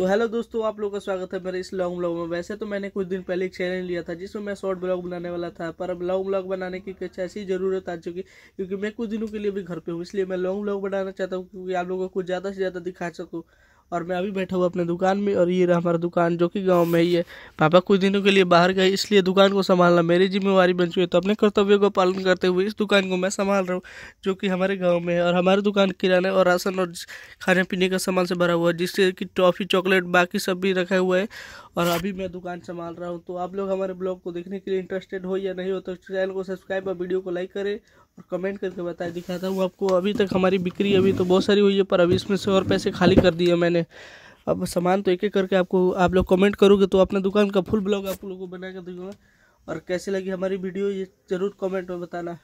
तो हेलो दोस्तों आप लोगों का स्वागत है मेरे इस लॉन्ग ब्लॉग में वैसे तो मैंने कुछ दिन पहले एक चैनल लिया था जिसमें मैं शॉर्ट ब्लॉग बनाने वाला था पर अब लॉन्ग ब्लॉग बनाने की कुछ ऐसी ज़रूरत आ चुकी क्योंकि मैं कुछ दिनों के लिए भी घर पे हूँ इसलिए मैं लॉन्ग ब्लॉग बनाना चाहता हूँ क्योंकि आप लोगों को कुछ ज़्यादा से ज़्यादा दिखा सकूँ और मैं अभी बैठा हुआ अपने दुकान में और ये रहा हमारा दुकान जो कि गांव में ही है पापा कुछ दिनों के लिए बाहर गए इसलिए दुकान को संभालना मेरी जिम्मेवारी बन चुकी है तो अपने कर्तव्य को पालन करते हुए इस दुकान को मैं संभाल रहा हूँ जो कि हमारे गाँव में है और हमारी दुकान किराने और राशन और खाने पीने का सामान से भरा हुआ है जिससे कि टॉफ़ी चॉकलेट बाकी सब भी रखा हुआ है और अभी मैं दुकान संभाल रहा हूँ तो आप लोग हमारे ब्लॉग को देखने के लिए इंटरेस्टेड हो या नहीं हो तो चैनल को सब्सक्राइब और वीडियो को लाइक करें और कमेंट करके बताए दिखाता हूँ आपको अभी तक हमारी बिक्री अभी तो बहुत सारी हुई है पर अभी इसमें से और पैसे खाली कर दिए मैंने अब सामान तो एक एक करके आपको आप लोग कमेंट करोगे तो अपने दुकान का फुल ब्लॉग आप लोगों को बना कर दूंगा और कैसे लगी हमारी वीडियो ये ज़रूर कमेंट में बताना